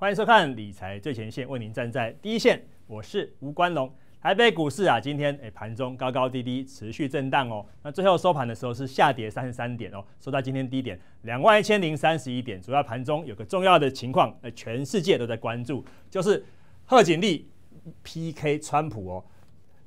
欢迎收看《理财最前线》，为您站在第一线，我是吴冠龙。台北股市啊，今天诶盘中高高低低持续震荡哦，那最后收盘的时候是下跌三十三点哦，收到今天低点两万一千零三十一点。主要盘中有个重要的情况，诶，全世界都在关注，就是贺锦丽 PK 川普哦。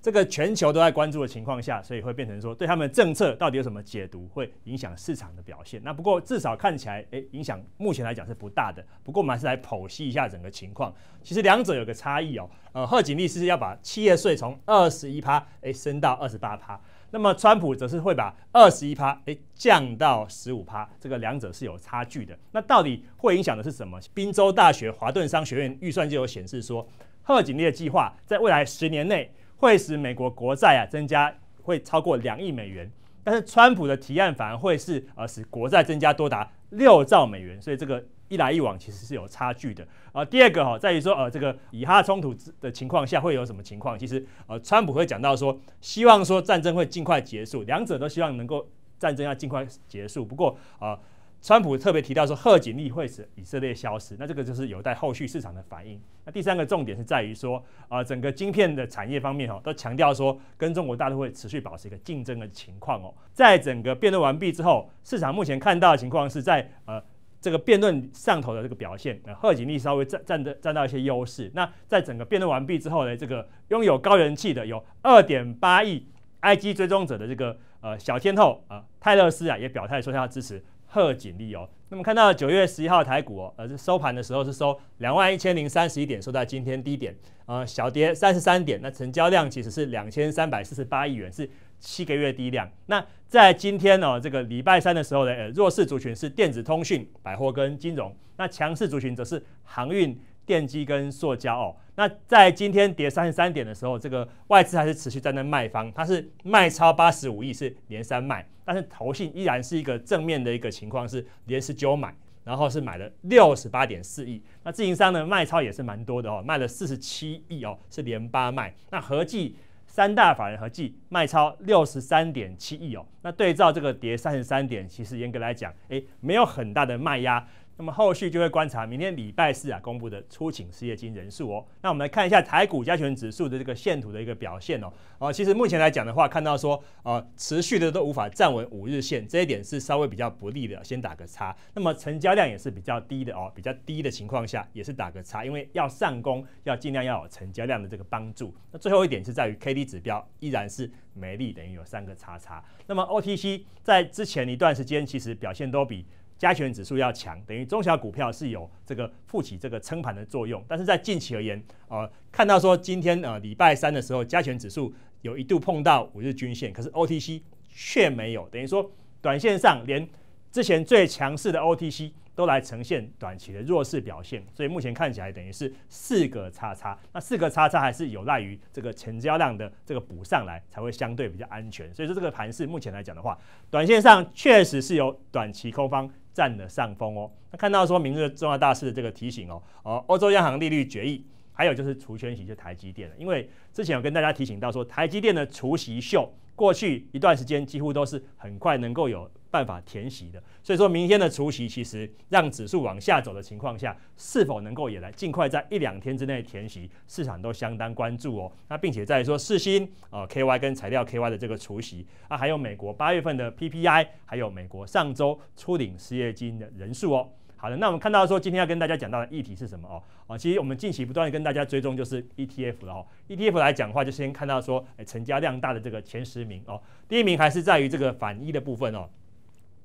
这个全球都在关注的情况下，所以会变成说，对他们政策到底有什么解读，会影响市场的表现。那不过至少看起来，诶，影响目前来讲是不大的。不过我们还是来剖析一下整个情况。其实两者有个差异哦，呃，贺锦丽是要把企业税从二十一趴，诶，升到二十八趴。那么川普则是会把二十一趴，诶，降到十五趴。这个两者是有差距的。那到底会影响的是什么？宾州大学华顿商学院预算就有显示说，贺锦丽的计划在未来十年内。会使美国国债啊增加，会超过两亿美元，但是川普的提案反而会是呃使国债增加多达六兆美元，所以这个一来一往其实是有差距的。啊，第二个哈在于说呃这个以哈冲突的情况下会有什么情况？其实呃川普会讲到说希望说战争会尽快结束，两者都希望能够战争要尽快结束。不过啊。川普特别提到说，贺锦丽会使以色列消失，那这个就是有待后续市场的反应。那第三个重点是在于说，啊，整个晶片的产业方面哦，都强调说，跟中国大陆会持续保持一个竞争的情况哦。在整个辩论完毕之后，市场目前看到的情况是在呃这个辩论上头的这个表现，啊，贺锦丽稍微占占的占到一些优势。那在整个辩论完毕之后呢，这个拥有高人气的有二点八亿 IG 追踪者的这个呃小天后啊泰勒斯啊也表态说他要支持。贺警丽哦，那么看到九月十一号台股呃收盘的时候是收两万一千零三十一点，收在今天低点，呃小跌三十三点，那成交量其实是两千三百四十八亿元，是七个月低量。那在今天呢，这个礼拜三的时候呢，呃，弱势族群是电子、通讯、百货跟金融，那强势族群则是航运。电机跟塑胶哦，那在今天跌三十三点的时候，这个外资还是持续在那卖方，它是卖超八十五亿，是连三卖，但是投信依然是一个正面的一个情况，是连十九买，然后是买了六十八点四亿，那自营商呢卖超也是蛮多的哦，卖了四十七亿哦，是连八卖，那合计三大法人合计卖超六十三点七亿哦，那对照这个跌三十三点，其实严格来讲，哎，没有很大的卖压。那么后续就会观察明天礼拜四啊公布的出勤失业金人数哦。那我们来看一下台股加权指数的这个线图的一个表现哦。哦，其实目前来讲的话，看到说呃持续的都无法站稳五日线，这一点是稍微比较不利的，先打个叉。那么成交量也是比较低的哦，比较低的情况下也是打个叉，因为要上攻要尽量要有成交量的这个帮助。那最后一点是在于 K D 指标依然是美力，等于有三个叉叉。那么 O T C 在之前一段时间其实表现都比。加权指数要强，等于中小股票是有这个负起这个撑盘的作用。但是在近期而言，呃，看到说今天呃礼拜三的时候，加权指数有一度碰到五日均线，可是 OTC 却没有，等于说短线上连之前最强势的 OTC 都来呈现短期的弱势表现。所以目前看起来等于是四个叉叉。那四个叉叉还是有赖于这个成交量的这个补上来才会相对比较安全。所以说这个盘市目前来讲的话，短线上确实是有短期空方。占了上风哦。那看到说明日重要大事的这个提醒哦，哦，欧洲央行利率决议，还有就是除权息，就台积电了。因为之前有跟大家提醒到说，台积电的除息秀过去一段时间几乎都是很快能够有。办法填息的，所以说明天的除息其实让指数往下走的情况下，是否能够也来尽快在一两天之内填息，市场都相当关注哦。那并且在于说，四新啊 KY 跟材料 KY 的这个除息啊，还有美国八月份的 PPI，还有美国上周初领失业金的人数哦。好的，那我们看到说今天要跟大家讲到的议题是什么哦？啊，其实我们近期不断的跟大家追踪就是 ETF 了哦。ETF 来讲话就先看到说，哎成交量大的这个前十名哦，第一名还是在于这个反一的部分哦。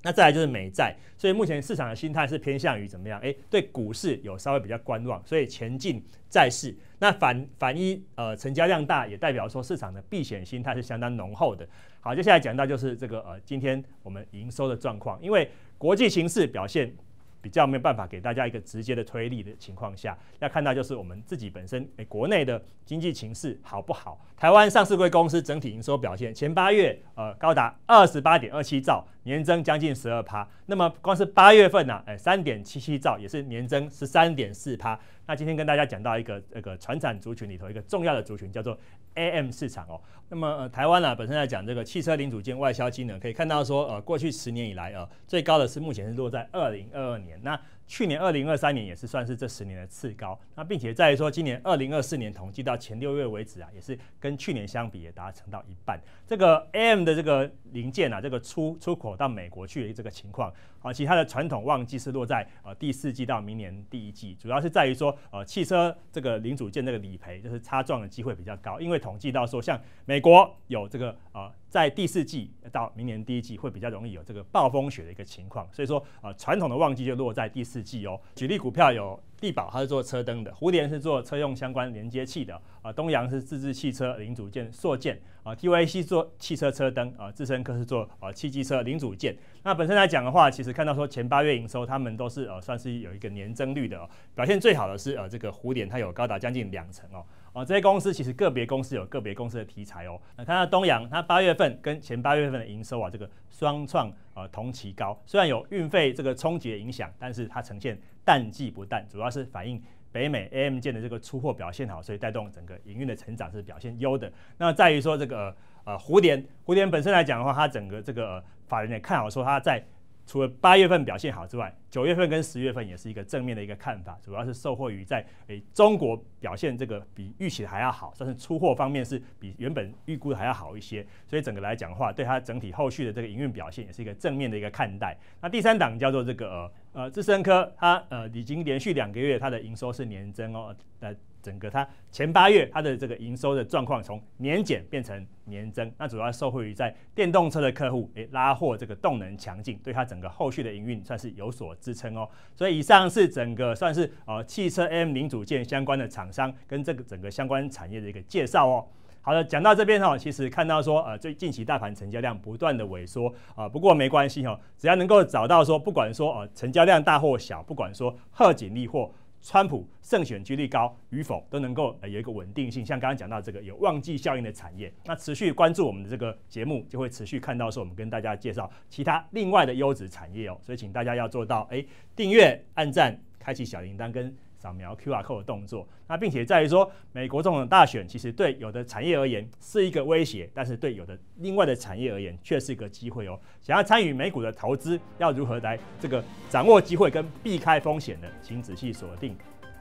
那再来就是美债，所以目前市场的心态是偏向于怎么样？哎，对股市有稍微比较观望，所以前进在市，那反反一呃成交量大，也代表说市场的避险心态是相当浓厚的。好，接下来讲到就是这个呃，今天我们营收的状况，因为国际形势表现。比较没有办法给大家一个直接的推力的情况下，要看到就是我们自己本身哎，国内的经济情势好不好？台湾上市柜公司整体营收表现，前八月呃高达二十八点二七兆，年增将近十二趴。那么光是八月份呢，诶三点七七兆，也是年增十三点四趴。那今天跟大家讲到一个这个船产族群里头一个重要的族群叫做 AM 市场哦。那么台湾呢本身在讲这个汽车零组件外销机能，可以看到说呃过去十年以来呃最高的是目前是落在二零二二年那。去年二零二三年也是算是这十年的次高，那并且在于说今年二零二四年统计到前六月为止啊，也是跟去年相比也达成到一半。这个 M 的这个零件啊，这个出出口到美国去的这个情况啊，其他的传统旺季是落在呃第四季到明年第一季，主要是在于说呃汽车这个零组件这个理赔就是擦撞的机会比较高，因为统计到说像美国有这个呃。在第四季到明年第一季会比较容易有这个暴风雪的一个情况，所以说啊，传统的旺季就落在第四季哦。举例股票有地宝，它是做车灯的；蝴蝶是做车用相关连接器的；啊，东阳是自制汽车零组件、塑件；啊，TYC 做汽车车灯；啊，智深科是做啊汽机车零组件。那本身来讲的话，其实看到说前八月营收，他们都是呃算是有一个年增率的，表现最好的是呃这个蝴蝶，它有高达将近两成哦。啊，这些公司其实个别公司有个别公司的题材哦。那看到东阳，它八月份跟前八月份的营收啊，这个双创啊同期高，虽然有运费这个冲的影响，但是它呈现淡季不淡，主要是反映北美 AM 建的这个出货表现好，所以带动整个营运的成长是表现优的。那在于说这个呃蝴蝶，蝴蝶本身来讲的话，它整个这个法人也看好说它在。除了八月份表现好之外，九月份跟十月份也是一个正面的一个看法，主要是受惠于在诶中国表现这个比预期的还要好，但是出货方面是比原本预估的还要好一些，所以整个来讲的话，对它整体后续的这个营运表现也是一个正面的一个看待。那第三档叫做这个呃智深科，它呃已经连续两个月它的营收是年增哦，呃整个它前八月它的这个营收的状况从年减变成年增，那主要受惠于在电动车的客户，诶拉货这个动能强劲，对它整个后续的营运算是有所支撑哦。所以以上是整个算是呃汽车 M 零组件相关的厂商跟这个整个相关产业的一个介绍哦。好了，讲到这边哈，其实看到说呃最近期大盘成交量不断的萎缩啊，不过没关系哦，只要能够找到说不管说呃成交量大或小，不管说贺景利货。川普胜选几率高与否都能够有一个稳定性，像刚刚讲到这个有旺季效应的产业，那持续关注我们的这个节目，就会持续看到是我们跟大家介绍其他另外的优质产业哦，所以请大家要做到哎，订阅、按赞、开启小铃铛跟。扫描 Q R Code 的动作，那并且在于说，美国总统大选其实对有的产业而言是一个威胁，但是对有的另外的产业而言，却是一个机会哦。想要参与美股的投资，要如何来这个掌握机会跟避开风险呢？请仔细锁定，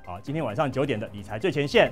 好，今天晚上九点的理财最前线。